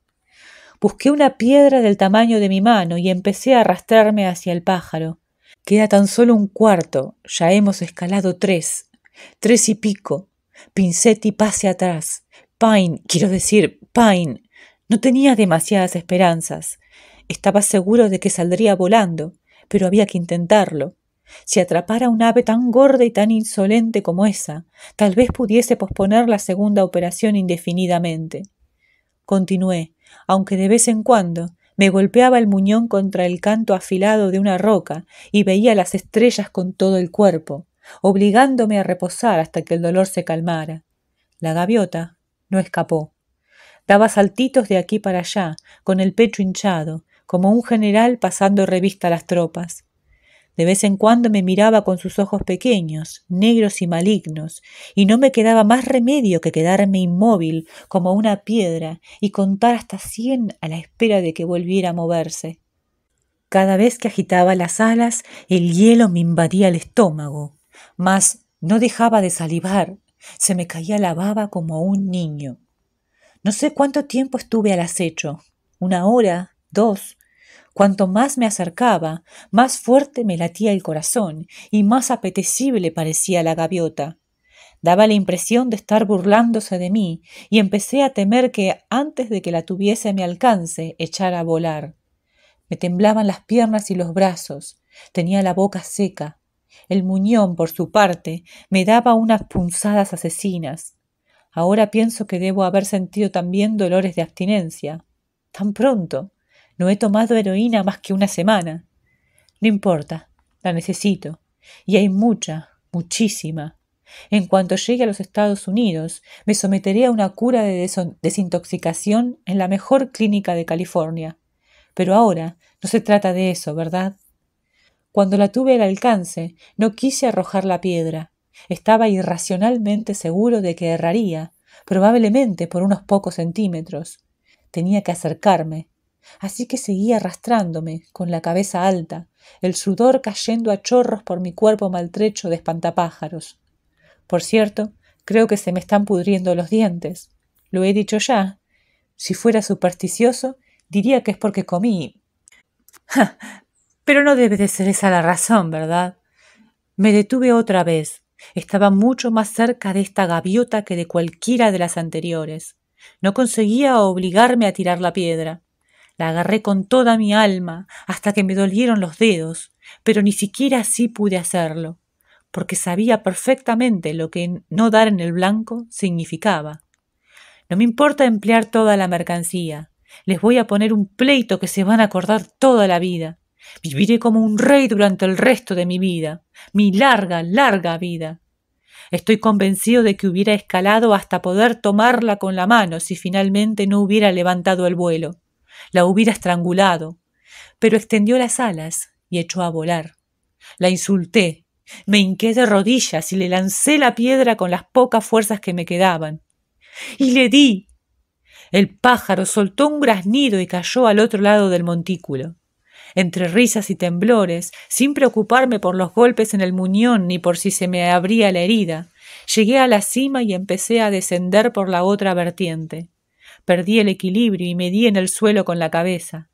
Busqué una piedra del tamaño de mi mano y empecé a arrastrarme hacia el pájaro. Queda tan solo un cuarto, ya hemos escalado tres, tres y pico. Pincetti pase atrás. Pine, quiero decir, Pine. No tenía demasiadas esperanzas. Estaba seguro de que saldría volando, pero había que intentarlo. Si atrapara un ave tan gorda y tan insolente como esa, tal vez pudiese posponer la segunda operación indefinidamente. Continué, aunque de vez en cuando me golpeaba el muñón contra el canto afilado de una roca y veía las estrellas con todo el cuerpo, obligándome a reposar hasta que el dolor se calmara. La gaviota no escapó. Daba saltitos de aquí para allá, con el pecho hinchado, como un general pasando revista a las tropas. De vez en cuando me miraba con sus ojos pequeños, negros y malignos, y no me quedaba más remedio que quedarme inmóvil como una piedra y contar hasta cien a la espera de que volviera a moverse. Cada vez que agitaba las alas, el hielo me invadía el estómago, mas no dejaba de salivar, se me caía la baba como a un niño. No sé cuánto tiempo estuve al acecho, una hora, dos, Cuanto más me acercaba, más fuerte me latía el corazón y más apetecible parecía la gaviota. Daba la impresión de estar burlándose de mí y empecé a temer que, antes de que la tuviese a mi alcance, echara a volar. Me temblaban las piernas y los brazos, tenía la boca seca. El muñón, por su parte, me daba unas punzadas asesinas. Ahora pienso que debo haber sentido también dolores de abstinencia. Tan pronto. No he tomado heroína más que una semana. No importa, la necesito. Y hay mucha, muchísima. En cuanto llegue a los Estados Unidos, me someteré a una cura de desintoxicación en la mejor clínica de California. Pero ahora no se trata de eso, ¿verdad? Cuando la tuve al alcance, no quise arrojar la piedra. Estaba irracionalmente seguro de que erraría, probablemente por unos pocos centímetros. Tenía que acercarme, Así que seguí arrastrándome, con la cabeza alta, el sudor cayendo a chorros por mi cuerpo maltrecho de espantapájaros. Por cierto, creo que se me están pudriendo los dientes. Lo he dicho ya. Si fuera supersticioso, diría que es porque comí. pero no debe de ser esa la razón, ¿verdad? Me detuve otra vez. Estaba mucho más cerca de esta gaviota que de cualquiera de las anteriores. No conseguía obligarme a tirar la piedra. La agarré con toda mi alma hasta que me dolieron los dedos, pero ni siquiera así pude hacerlo, porque sabía perfectamente lo que no dar en el blanco significaba. No me importa emplear toda la mercancía, les voy a poner un pleito que se van a acordar toda la vida. Viviré como un rey durante el resto de mi vida, mi larga, larga vida. Estoy convencido de que hubiera escalado hasta poder tomarla con la mano si finalmente no hubiera levantado el vuelo la hubiera estrangulado, pero extendió las alas y echó a volar. La insulté, me hinqué de rodillas y le lancé la piedra con las pocas fuerzas que me quedaban. Y le di. El pájaro soltó un graznido y cayó al otro lado del montículo. Entre risas y temblores, sin preocuparme por los golpes en el muñón ni por si se me abría la herida, llegué a la cima y empecé a descender por la otra vertiente. Perdí el equilibrio y me di en el suelo con la cabeza.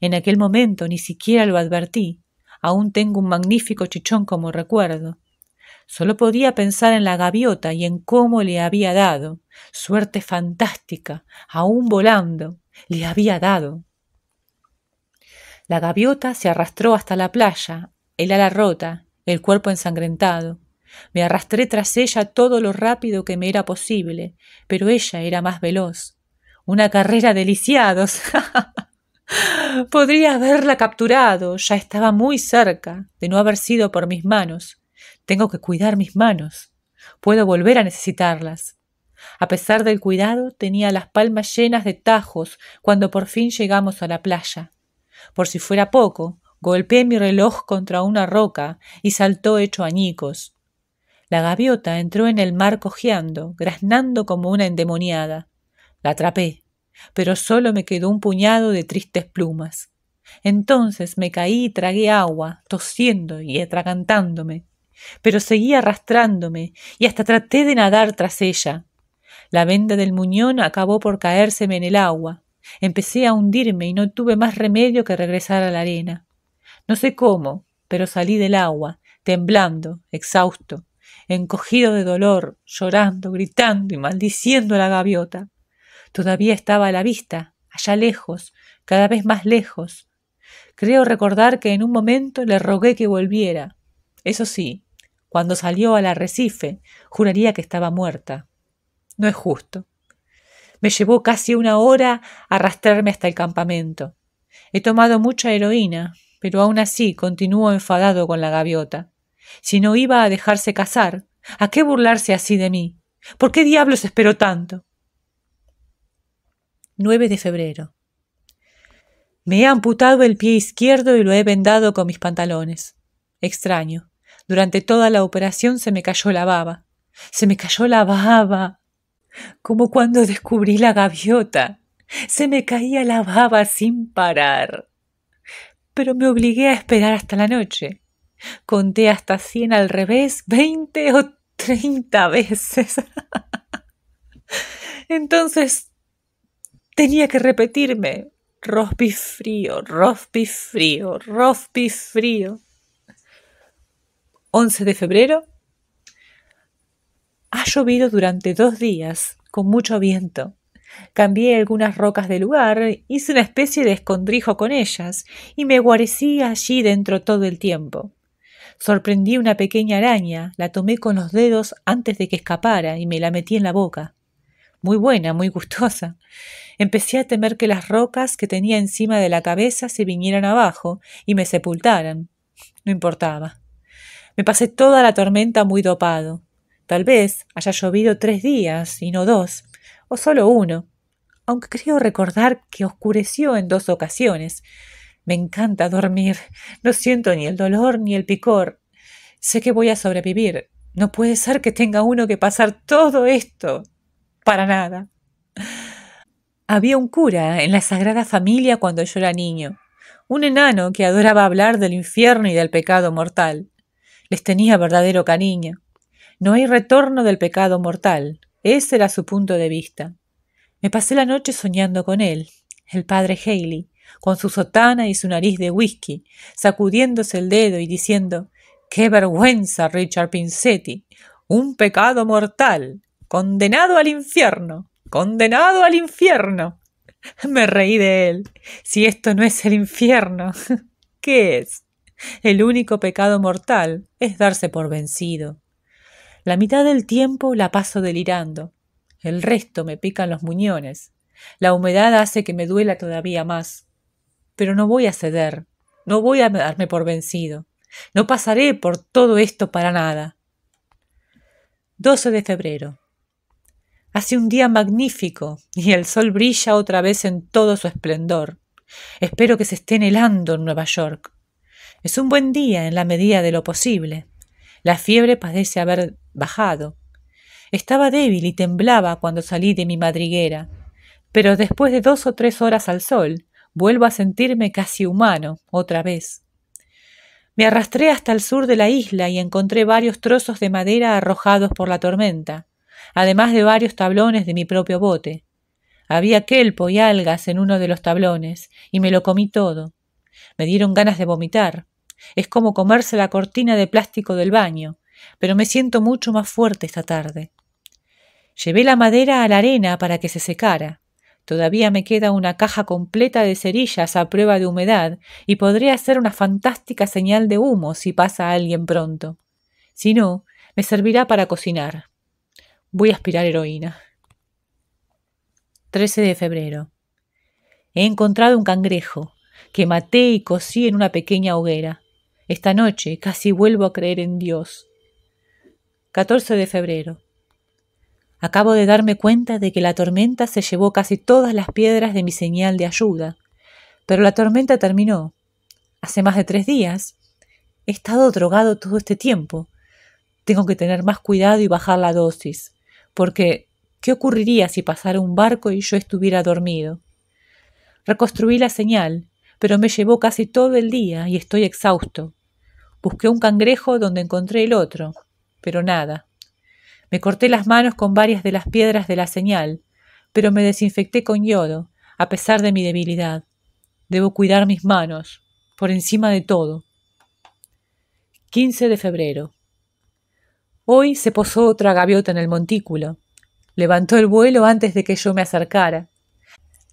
En aquel momento ni siquiera lo advertí. Aún tengo un magnífico chichón como recuerdo. Solo podía pensar en la gaviota y en cómo le había dado. Suerte fantástica. Aún volando. Le había dado. La gaviota se arrastró hasta la playa, el ala rota, el cuerpo ensangrentado. Me arrastré tras ella todo lo rápido que me era posible, pero ella era más veloz una carrera de lisiados. Podría haberla capturado, ya estaba muy cerca, de no haber sido por mis manos. Tengo que cuidar mis manos. Puedo volver a necesitarlas. A pesar del cuidado, tenía las palmas llenas de tajos cuando por fin llegamos a la playa. Por si fuera poco, golpeé mi reloj contra una roca y saltó hecho añicos. La gaviota entró en el mar cojeando, graznando como una endemoniada. La atrapé, pero solo me quedó un puñado de tristes plumas. Entonces me caí y tragué agua, tosiendo y atragantándome, pero seguí arrastrándome y hasta traté de nadar tras ella. La venda del muñón acabó por caérseme en el agua. Empecé a hundirme y no tuve más remedio que regresar a la arena. No sé cómo, pero salí del agua, temblando, exhausto, encogido de dolor, llorando, gritando y maldiciendo a la gaviota. Todavía estaba a la vista, allá lejos, cada vez más lejos. Creo recordar que en un momento le rogué que volviera. Eso sí, cuando salió al arrecife, juraría que estaba muerta. No es justo. Me llevó casi una hora arrastrarme hasta el campamento. He tomado mucha heroína, pero aún así continúo enfadado con la gaviota. Si no iba a dejarse casar, ¿a qué burlarse así de mí? ¿Por qué diablos esperó tanto? 9 de febrero. Me he amputado el pie izquierdo y lo he vendado con mis pantalones. Extraño. Durante toda la operación se me cayó la baba. Se me cayó la baba. Como cuando descubrí la gaviota. Se me caía la baba sin parar. Pero me obligué a esperar hasta la noche. Conté hasta cien al revés, veinte o treinta veces. Entonces tenía que repetirme. Rospi frío, Rospi frío, frío. 11 de febrero. Ha llovido durante dos días, con mucho viento. Cambié algunas rocas de lugar, hice una especie de escondrijo con ellas, y me guarecí allí dentro todo el tiempo. Sorprendí una pequeña araña, la tomé con los dedos antes de que escapara y me la metí en la boca muy buena, muy gustosa. Empecé a temer que las rocas que tenía encima de la cabeza se vinieran abajo y me sepultaran. No importaba. Me pasé toda la tormenta muy dopado. Tal vez haya llovido tres días y no dos, o solo uno, aunque creo recordar que oscureció en dos ocasiones. Me encanta dormir. No siento ni el dolor ni el picor. Sé que voy a sobrevivir. No puede ser que tenga uno que pasar todo esto para nada. Había un cura en la Sagrada Familia cuando yo era niño, un enano que adoraba hablar del infierno y del pecado mortal. Les tenía verdadero cariño. No hay retorno del pecado mortal. Ese era su punto de vista. Me pasé la noche soñando con él, el padre Haley, con su sotana y su nariz de whisky, sacudiéndose el dedo y diciendo Qué vergüenza, Richard Pinsetti! Un pecado mortal. Condenado al infierno. Condenado al infierno. Me reí de él. Si esto no es el infierno, ¿qué es? El único pecado mortal es darse por vencido. La mitad del tiempo la paso delirando. El resto me pican los muñones. La humedad hace que me duela todavía más. Pero no voy a ceder. No voy a darme por vencido. No pasaré por todo esto para nada. 12 de febrero. Hace un día magnífico y el sol brilla otra vez en todo su esplendor. Espero que se estén helando en Nueva York. Es un buen día en la medida de lo posible. La fiebre parece haber bajado. Estaba débil y temblaba cuando salí de mi madriguera, pero después de dos o tres horas al sol, vuelvo a sentirme casi humano otra vez. Me arrastré hasta el sur de la isla y encontré varios trozos de madera arrojados por la tormenta además de varios tablones de mi propio bote. Había kelpo y algas en uno de los tablones, y me lo comí todo. Me dieron ganas de vomitar. Es como comerse la cortina de plástico del baño, pero me siento mucho más fuerte esta tarde. Llevé la madera a la arena para que se secara. Todavía me queda una caja completa de cerillas a prueba de humedad y podría ser una fantástica señal de humo si pasa alguien pronto. Si no, me servirá para cocinar. Voy a aspirar heroína. 13 de febrero. He encontrado un cangrejo que maté y cosí en una pequeña hoguera. Esta noche casi vuelvo a creer en Dios. 14 de febrero. Acabo de darme cuenta de que la tormenta se llevó casi todas las piedras de mi señal de ayuda, pero la tormenta terminó. Hace más de tres días. He estado drogado todo este tiempo. Tengo que tener más cuidado y bajar la dosis porque ¿qué ocurriría si pasara un barco y yo estuviera dormido? Reconstruí la señal, pero me llevó casi todo el día y estoy exhausto. Busqué un cangrejo donde encontré el otro, pero nada. Me corté las manos con varias de las piedras de la señal, pero me desinfecté con yodo, a pesar de mi debilidad. Debo cuidar mis manos, por encima de todo. 15 de febrero. Hoy se posó otra gaviota en el montículo. Levantó el vuelo antes de que yo me acercara.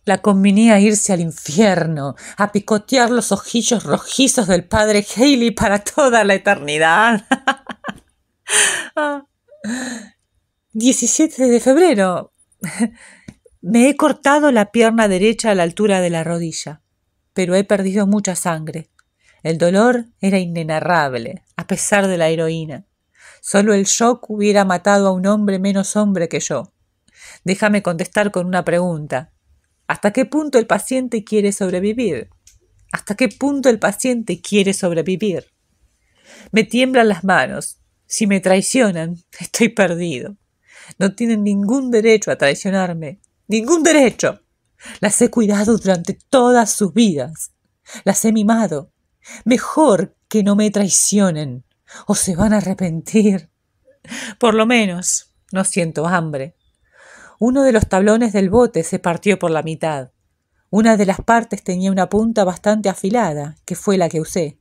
La convenía a irse al infierno, a picotear los ojillos rojizos del padre Haley para toda la eternidad. 17 ah. de febrero. Me he cortado la pierna derecha a la altura de la rodilla, pero he perdido mucha sangre. El dolor era inenarrable, a pesar de la heroína. Solo el shock hubiera matado a un hombre menos hombre que yo. Déjame contestar con una pregunta. ¿Hasta qué punto el paciente quiere sobrevivir? ¿Hasta qué punto el paciente quiere sobrevivir? Me tiemblan las manos. Si me traicionan, estoy perdido. No tienen ningún derecho a traicionarme. Ningún derecho. Las he cuidado durante todas sus vidas. Las he mimado. Mejor que no me traicionen o se van a arrepentir. Por lo menos, no siento hambre. Uno de los tablones del bote se partió por la mitad. Una de las partes tenía una punta bastante afilada, que fue la que usé.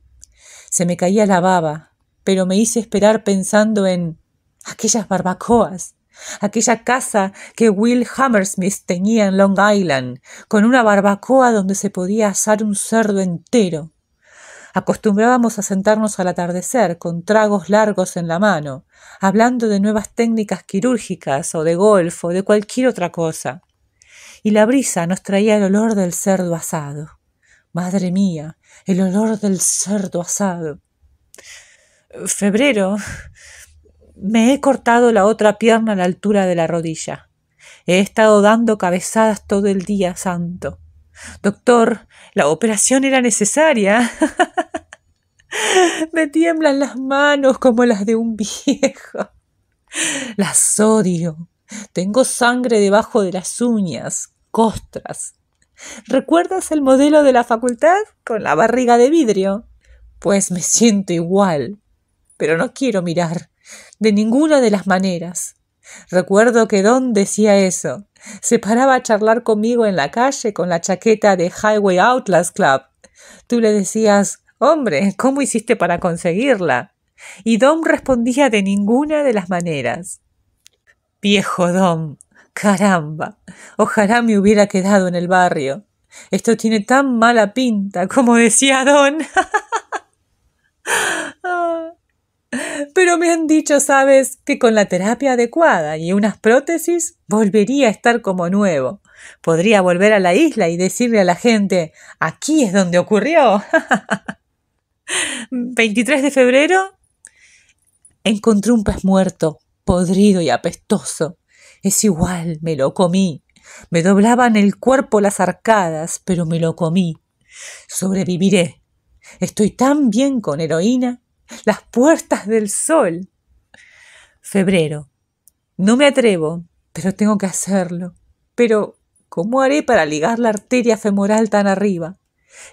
Se me caía la baba, pero me hice esperar pensando en aquellas barbacoas, aquella casa que Will Hammersmith tenía en Long Island, con una barbacoa donde se podía asar un cerdo entero. Acostumbrábamos a sentarnos al atardecer con tragos largos en la mano, hablando de nuevas técnicas quirúrgicas o de golf o de cualquier otra cosa. Y la brisa nos traía el olor del cerdo asado. Madre mía, el olor del cerdo asado. Febrero. Me he cortado la otra pierna a la altura de la rodilla. He estado dando cabezadas todo el día santo. Doctor, la operación era necesaria. Me tiemblan las manos como las de un viejo. Las odio. Tengo sangre debajo de las uñas, costras. ¿Recuerdas el modelo de la facultad con la barriga de vidrio? Pues me siento igual. Pero no quiero mirar, de ninguna de las maneras. Recuerdo que Don decía eso. Se paraba a charlar conmigo en la calle con la chaqueta de Highway Outlast Club. Tú le decías, hombre, ¿cómo hiciste para conseguirla? Y Don respondía de ninguna de las maneras. Viejo Don, caramba, ojalá me hubiera quedado en el barrio. Esto tiene tan mala pinta, como decía Don. Pero me han dicho, sabes, que con la terapia adecuada y unas prótesis volvería a estar como nuevo. Podría volver a la isla y decirle a la gente, aquí es donde ocurrió. 23 de febrero, encontré un pez muerto, podrido y apestoso. Es igual, me lo comí. Me doblaban el cuerpo las arcadas, pero me lo comí. Sobreviviré. Estoy tan bien con heroína las puertas del sol. Febrero. No me atrevo, pero tengo que hacerlo. Pero, ¿cómo haré para ligar la arteria femoral tan arriba?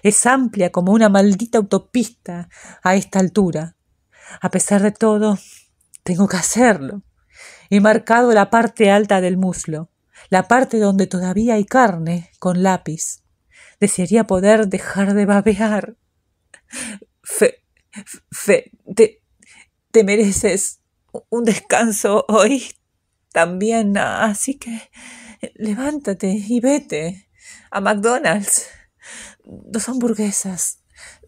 Es amplia como una maldita autopista a esta altura. A pesar de todo, tengo que hacerlo. He marcado la parte alta del muslo, la parte donde todavía hay carne, con lápiz. Desearía poder dejar de babear. Fe te, mereces un descanso hoy también, así que levántate y vete a McDonald's. Dos hamburguesas,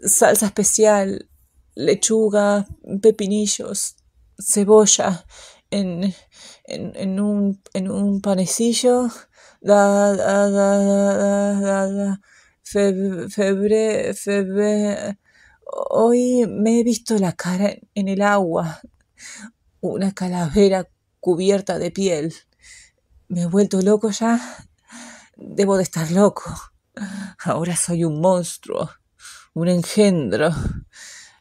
salsa especial, lechuga, pepinillos, cebolla en, en, un, en un panecillo. febre, febre, Hoy me he visto la cara en el agua, una calavera cubierta de piel. ¿Me he vuelto loco ya? Debo de estar loco. Ahora soy un monstruo, un engendro.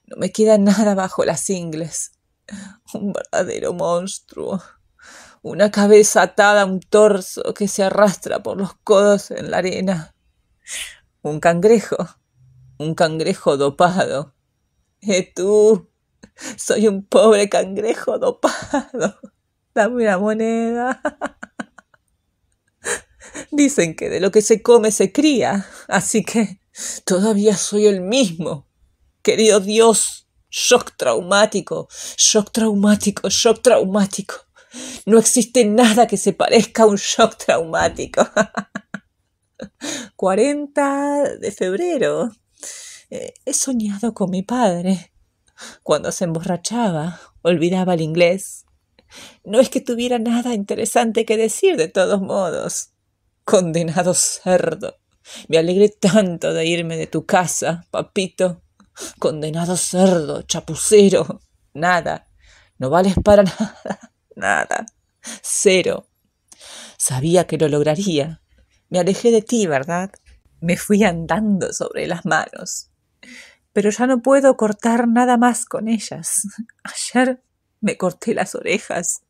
No me queda nada bajo las ingles. Un verdadero monstruo. Una cabeza atada a un torso que se arrastra por los codos en la arena. Un cangrejo un cangrejo dopado. ¡Eh tú! Soy un pobre cangrejo dopado. Dame una moneda. Dicen que de lo que se come se cría, así que todavía soy el mismo. Querido Dios, shock traumático, shock traumático, shock traumático. No existe nada que se parezca a un shock traumático. 40 de febrero he soñado con mi padre. Cuando se emborrachaba, olvidaba el inglés. No es que tuviera nada interesante que decir de todos modos. Condenado cerdo. Me alegré tanto de irme de tu casa, papito. Condenado cerdo, chapucero. Nada. No vales para nada. Nada. Cero. Sabía que lo lograría. Me alejé de ti, ¿verdad? Me fui andando sobre las manos pero ya no puedo cortar nada más con ellas. Ayer me corté las orejas.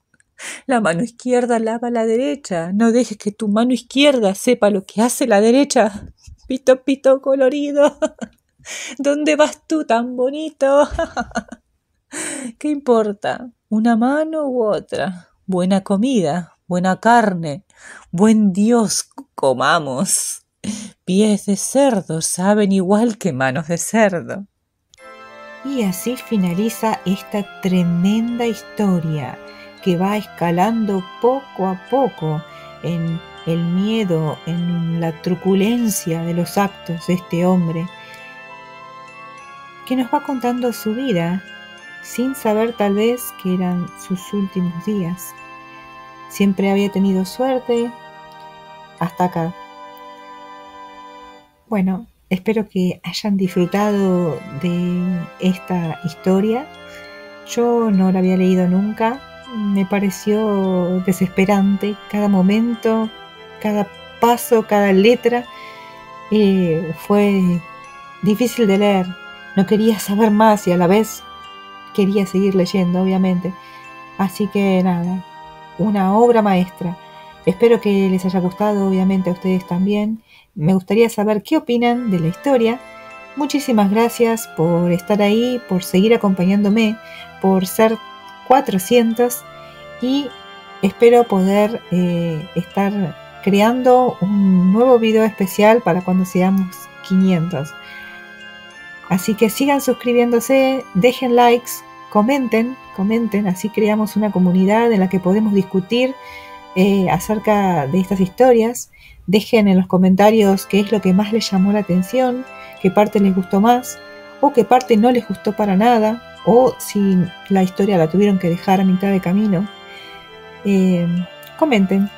La mano izquierda lava la derecha. No dejes que tu mano izquierda sepa lo que hace la derecha. Pito, pito colorido. ¿Dónde vas tú tan bonito? ¿Qué importa? ¿Una mano u otra? Buena comida, buena carne. Buen Dios, comamos. Pies de cerdo saben igual que manos de cerdo. Y así finaliza esta tremenda historia que va escalando poco a poco en el miedo, en la truculencia de los actos de este hombre, que nos va contando su vida sin saber tal vez que eran sus últimos días. Siempre había tenido suerte. Hasta acá. Bueno, espero que hayan disfrutado de esta historia. Yo no la había leído nunca. Me pareció desesperante cada momento, cada paso, cada letra. Eh, fue difícil de leer. No quería saber más y a la vez quería seguir leyendo, obviamente. Así que nada, una obra maestra Espero que les haya gustado, obviamente a ustedes también. Me gustaría saber qué opinan de la historia. Muchísimas gracias por estar ahí, por seguir acompañándome, por ser 400 y espero poder eh, estar creando un nuevo video especial para cuando seamos 500. Así que sigan suscribiéndose, dejen likes, comenten, comenten, así creamos una comunidad en la que podemos discutir eh, acerca de estas historias. Dejen en los comentarios qué es lo que más les llamó la atención, qué parte les gustó más o qué parte no les gustó para nada o si la historia la tuvieron que dejar a mitad de camino. Eh, comenten,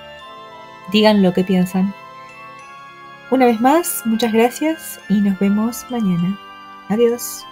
digan lo que piensan. Una vez más, muchas gracias y nos vemos mañana. Adiós.